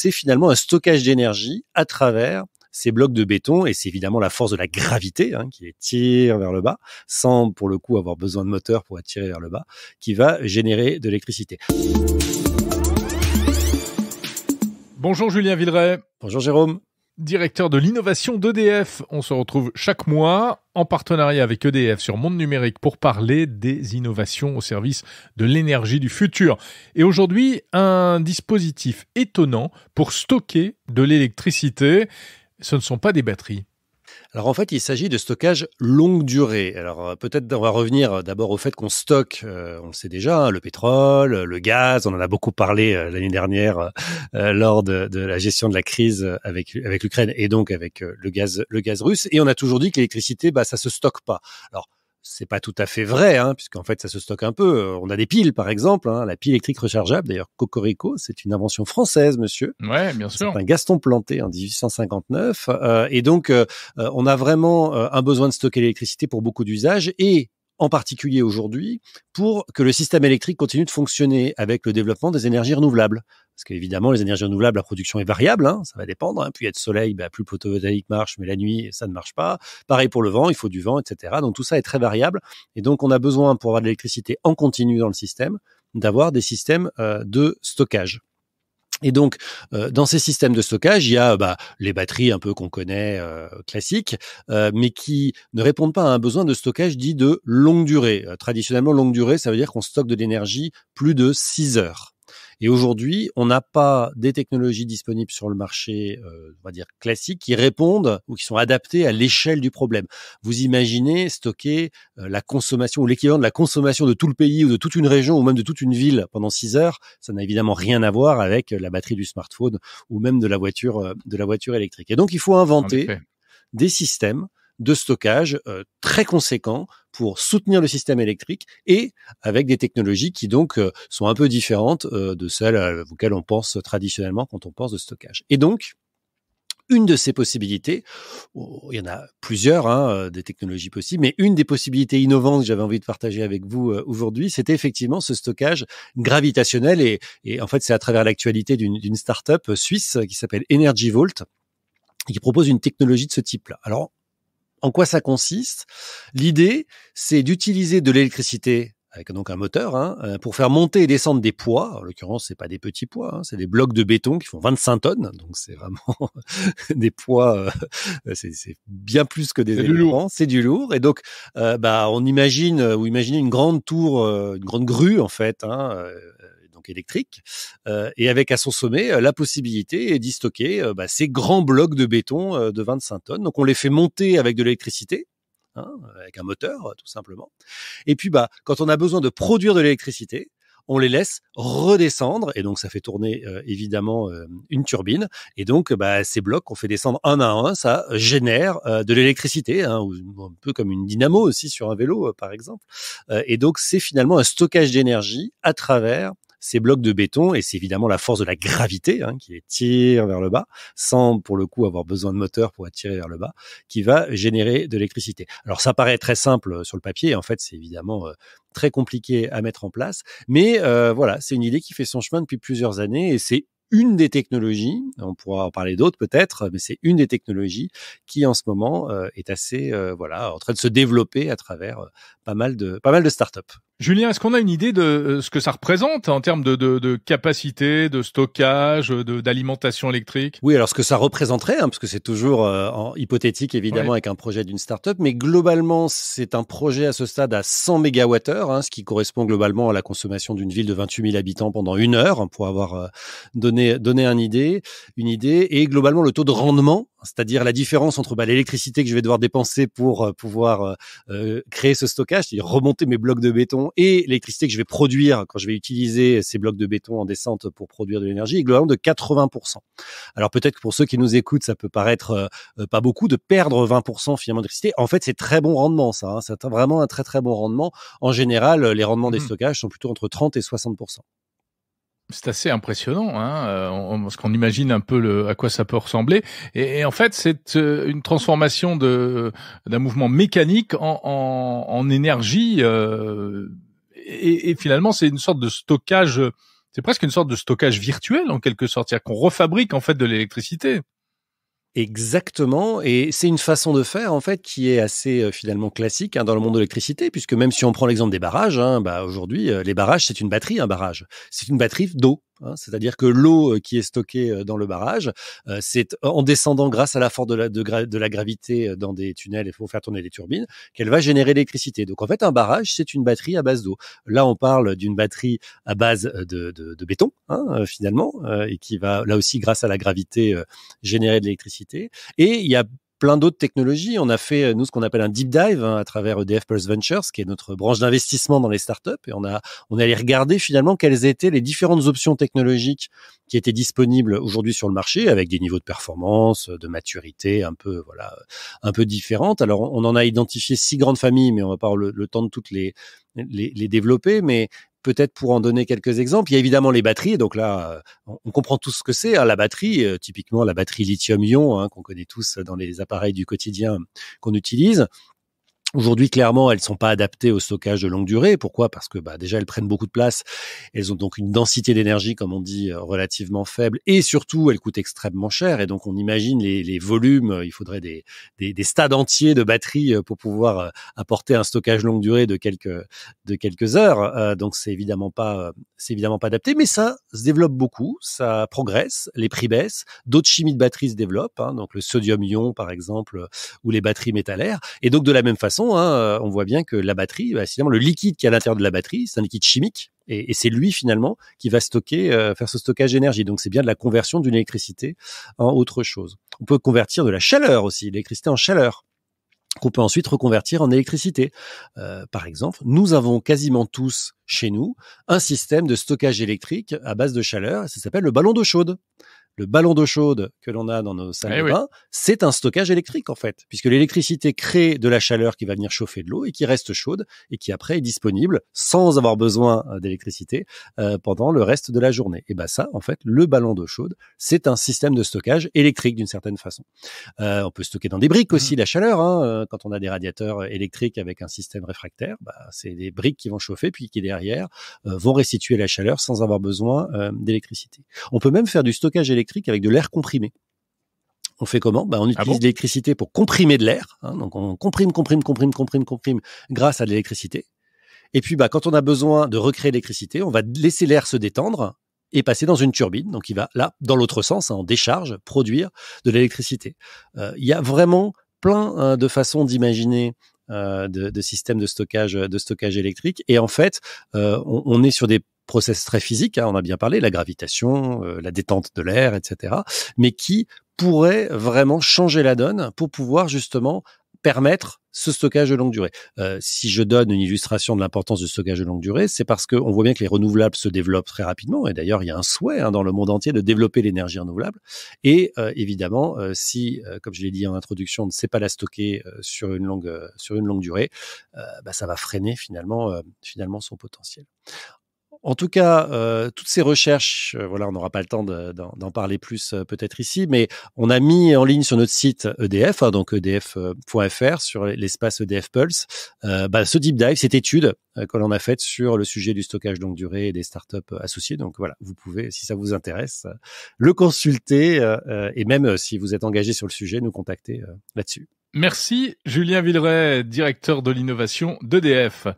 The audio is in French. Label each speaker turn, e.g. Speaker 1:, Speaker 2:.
Speaker 1: c'est finalement un stockage d'énergie à travers ces blocs de béton, et c'est évidemment la force de la gravité hein, qui les tire vers le bas, sans pour le coup avoir besoin de moteur pour attirer vers le bas, qui va générer de l'électricité.
Speaker 2: Bonjour Julien Villeray. Bonjour Jérôme directeur de l'innovation d'EDF. On se retrouve chaque mois en partenariat avec EDF sur Monde Numérique pour parler des innovations au service de l'énergie du futur. Et aujourd'hui, un dispositif étonnant pour stocker de l'électricité. Ce ne sont pas des batteries,
Speaker 1: alors en fait, il s'agit de stockage longue durée. Alors euh, peut-être on va revenir euh, d'abord au fait qu'on stocke, euh, on le sait déjà, hein, le pétrole, le gaz, on en a beaucoup parlé l'année dernière lors de, la gestion de la crise avec, l'Ukraine et donc avec le, gaz, le gaz russe. Et on a toujours dit que l'électricité, bah, ça se stocke pas. Alors c'est pas tout à fait vrai, hein, puisqu'en fait, ça se stocke un peu. On a des piles, par exemple, hein, la pile électrique rechargeable. D'ailleurs, Cocorico, c'est une invention française, monsieur.
Speaker 2: Ouais, bien sûr.
Speaker 1: C'est un Gaston Planté en 1859. Euh, et donc, euh, euh, on a vraiment un besoin de stocker l'électricité pour beaucoup d'usages. Et en particulier aujourd'hui, pour que le système électrique continue de fonctionner avec le développement des énergies renouvelables. Parce qu'évidemment, les énergies renouvelables, la production est variable, hein, ça va dépendre. Hein. Puis il y a de soleil, bah, plus le photovoltaïque marche, mais la nuit, ça ne marche pas. Pareil pour le vent, il faut du vent, etc. Donc tout ça est très variable. Et donc on a besoin, pour avoir de l'électricité en continu dans le système, d'avoir des systèmes euh, de stockage. Et donc, euh, dans ces systèmes de stockage, il y a bah, les batteries un peu qu'on connaît euh, classiques, euh, mais qui ne répondent pas à un besoin de stockage dit de longue durée. traditionnellement, longue durée, ça veut dire qu'on stocke de l'énergie plus de 6 heures. Et aujourd'hui, on n'a pas des technologies disponibles sur le marché, euh, on va dire classiques, qui répondent ou qui sont adaptées à l'échelle du problème. Vous imaginez stocker euh, la consommation ou l'équivalent de la consommation de tout le pays ou de toute une région ou même de toute une ville pendant six heures, ça n'a évidemment rien à voir avec la batterie du smartphone ou même de la voiture, euh, de la voiture électrique. Et donc, il faut inventer des systèmes de stockage euh, très conséquent pour soutenir le système électrique et avec des technologies qui donc euh, sont un peu différentes euh, de celles auxquelles on pense traditionnellement quand on pense de stockage. Et donc, une de ces possibilités, oh, il y en a plusieurs hein, des technologies possibles, mais une des possibilités innovantes que j'avais envie de partager avec vous aujourd'hui, c'était effectivement ce stockage gravitationnel. Et, en fait, c'est à travers l'actualité d'une start-up suisse qui s'appelle Energy Vault, qui propose une technologie de ce type-là. Alors, en quoi ça consiste L'idée, c'est d'utiliser de l'électricité avec donc un moteur, hein, euh, pour faire monter et descendre des poids. En l'occurrence, c'est pas des petits poids, hein, c'est des blocs de béton qui font 25 tonnes, donc c'est vraiment des poids, euh, c'est bien plus que des éléments, c'est du lourd. Et donc, euh, bah, on imagine ou imaginez une grande tour, une grande grue en fait, hein, donc électrique, euh, et avec à son sommet euh, la possibilité d'y stocker euh, bah, ces grands blocs de béton de 25 tonnes. Donc on les fait monter avec de l'électricité, Hein, avec un moteur tout simplement. Et puis bah quand on a besoin de produire de l'électricité, on les laisse redescendre et donc ça fait tourner évidemment une turbine et donc bah, ces blocs qu'on fait descendre un à un, ça génère de l'électricité, hein, un peu comme une dynamo aussi sur un vélo par exemple. et donc c'est finalement un stockage d'énergie à travers ces blocs de béton, et c'est évidemment la force de la gravité hein, qui les tire vers le bas, sans pour le coup avoir besoin de moteur pour attirer vers le bas, qui va générer de l'électricité. Alors ça paraît très simple euh, sur le papier, en fait c'est évidemment euh, très compliqué à mettre en place, mais euh, voilà, c'est une idée qui fait son chemin depuis plusieurs années, et c'est une des technologies, on pourra en parler d'autres peut-être, mais c'est une des technologies qui en ce moment est assez voilà en train de se développer à travers pas mal de pas mal de startups.
Speaker 2: Julien, est-ce qu'on a une idée de euh, ce que ça représente en termes de, de, de capacité, de stockage, euh, d'alimentation électrique
Speaker 1: Oui, alors ce que ça représenterait, hein, parce que c'est toujours euh, en hypothétique évidemment avec un projet d'une start-up, mais globalement c'est un projet à ce stade à 100 MWh, hein, ce qui correspond globalement à la consommation d'une ville de 28 000 habitants pendant une heure, hein, pour avoir donné, idée, une idée, et globalement le taux de rendement c'est-à-dire la différence entre bah, l'électricité que je vais devoir dépenser pour euh, pouvoir euh, euh, créer ce stockage, c'est-à-dire remonter mes blocs de béton, et l'électricité que je vais produire quand je vais utiliser ces blocs de béton en descente pour produire de l'énergie, est globalement de 80%. Alors peut-être que pour ceux qui nous écoutent, ça peut paraître pas beaucoup de perdre 20% finalement d'électricité. En fait, c'est très bon rendement, ça. Hein. C'est vraiment un très très bon rendement. En général, les rendements des mmh stockages sont plutôt entre 30 et 60%.
Speaker 2: C'est assez impressionnant, hein, parce euh, qu'on imagine un peu le, à quoi ça peut ressembler. Et, en fait, c'est euh, une transformation de d'un mouvement mécanique en, énergie. Euh, et, et, finalement, c'est une sorte de stockage. C'est presque une sorte de stockage virtuel en quelque sorte, c'est-à-dire qu'on refabrique en fait de l'électricité. Exactement, et c'est une façon
Speaker 1: de faire en fait qui est assez euh, finalement classique hein, dans le monde de l'électricité, puisque même si on prend l'exemple des barrages, hein, bah, aujourd'hui euh, les barrages c'est une batterie, un barrage, c'est une batterie d'eau. Hein, c'est-à-dire que l'eau qui est stockée dans le barrage, c'est en descendant grâce à la force de la, de, la gravité dans des tunnels, il faut faire tourner les turbines, qu'elle va générer l'électricité. Donc en fait, un barrage, c'est une batterie à base d'eau. Là, on parle d'une batterie à base de, béton, hein, finalement, et qui va là aussi, grâce à la gravité, générer de l'électricité. Et il y a plein d'autres technologies. On a fait, euh, nous, ce qu'on appelle un deep dive hein, à travers EDF Pulse Ventures, qui est notre branche d'investissement dans les startups. Et on a, on est allé regarder finalement quelles étaient les différentes options technologiques qui étaient disponibles aujourd'hui sur le marché avec des niveaux de performance, de maturité un peu, voilà, un peu différentes. Alors, on en a identifié six grandes familles, mais on va pas avoir le, temps de toutes les, les, les, développer, mais peut-être pour en donner quelques exemples, il y a évidemment les batteries. Donc là, euh, on comprend tout ce que c'est. Hein, la batterie, euh, typiquement la batterie lithium-ion hein, qu'on connaît tous dans les appareils du quotidien qu'on utilise. Aujourd'hui, clairement, elles ne sont pas adaptées au stockage de longue durée. Pourquoi Parce que bah, déjà, elles prennent beaucoup de place. Elles ont donc une densité d'énergie, comme on dit, euh, relativement faible. Et surtout, elles coûtent extrêmement cher. Et donc, on imagine les, les volumes. Euh, il faudrait des, des, des, stades entiers de batteries euh, pour pouvoir apporter un stockage longue durée de quelques, de quelques heures. donc, c'est évidemment pas, c'est évidemment pas adapté. Mais ça se développe beaucoup. Ça progresse. Les prix baissent. D'autres chimies de batteries se développent. Hein. donc, le sodium-ion, par exemple, ou les batteries métallaires. Et donc, de la même façon, Hein, euh, on voit bien que la batterie, bah, le liquide qui est à l'intérieur de la batterie, c'est un liquide chimique, et, c'est lui finalement qui va stocker, euh, faire ce stockage d'énergie. Donc c'est bien de la conversion d'une électricité en autre chose. On peut convertir de la chaleur aussi, l'électricité en chaleur qu'on peut ensuite reconvertir en électricité. Euh, par exemple, nous avons quasiment tous chez nous un système de stockage électrique à base de chaleur, ça s'appelle le ballon d'eau chaude le ballon d'eau chaude que l'on a dans nos salles eh de bain, c'est un stockage électrique en fait, puisque l'électricité crée de la chaleur qui va venir chauffer de l'eau et qui reste chaude et qui après est disponible sans avoir besoin euh, d'électricité euh, pendant le reste de la journée. Et ben ça, en fait, le ballon d'eau chaude, c'est un système de stockage électrique d'une certaine façon. Euh, on peut stocker dans des briques aussi mmh. la chaleur. Hein, quand on a des radiateurs électriques avec un système réfractaire, bah, c'est des briques qui vont chauffer puis qui derrière vont restituer la chaleur sans avoir besoin d'électricité. On peut même faire du stockage électrique électrique avec de l'air comprimé. On fait comment bah, On ah utilise l'électricité pour comprimer de l'air. Hein, donc on comprime, comprime, comprime, comprime, comprime grâce à l'électricité. Et puis, bah, quand on a besoin de recréer l'électricité, on va laisser l'air se détendre et passer dans une turbine. Donc, il va là, dans l'autre sens, en hein, décharge, produire de l'électricité. Euh, il y a vraiment plein hein, de façons d'imaginer euh, de, systèmes de stockage de stockage électrique. Et en fait, euh, on, est sur des process très physique, hein, on a bien parlé, la gravitation, euh, la détente de l'air, etc., mais qui pourrait vraiment changer la donne pour pouvoir justement permettre ce stockage de longue durée. Euh, si je donne une illustration de l'importance du stockage de longue durée, c'est parce qu'on voit bien que les renouvelables se développent très rapidement, et d'ailleurs il y a un souhait hein, dans le monde entier de développer l'énergie renouvelable, et euh, évidemment, si, comme je l'ai dit en introduction, on ne sait pas la stocker sur, une longue, sur une longue durée, bah, ça va freiner finalement, finalement son potentiel. En tout cas, euh, toutes ces recherches, euh, voilà, on n'aura pas le temps d'en parler plus euh, peut-être ici, mais on a mis en ligne sur notre site EDF, hein, donc edf.fr, sur l'espace EDF Pulse, bah, ce deep dive, cette étude que l'on a faite sur le sujet du stockage longue durée et des startups associées. Donc voilà, vous pouvez, si ça vous intéresse, le consulter et même si vous êtes engagé sur le sujet, nous contacter là-dessus.
Speaker 2: Merci Julien Villeret, directeur de l'innovation d'EDF.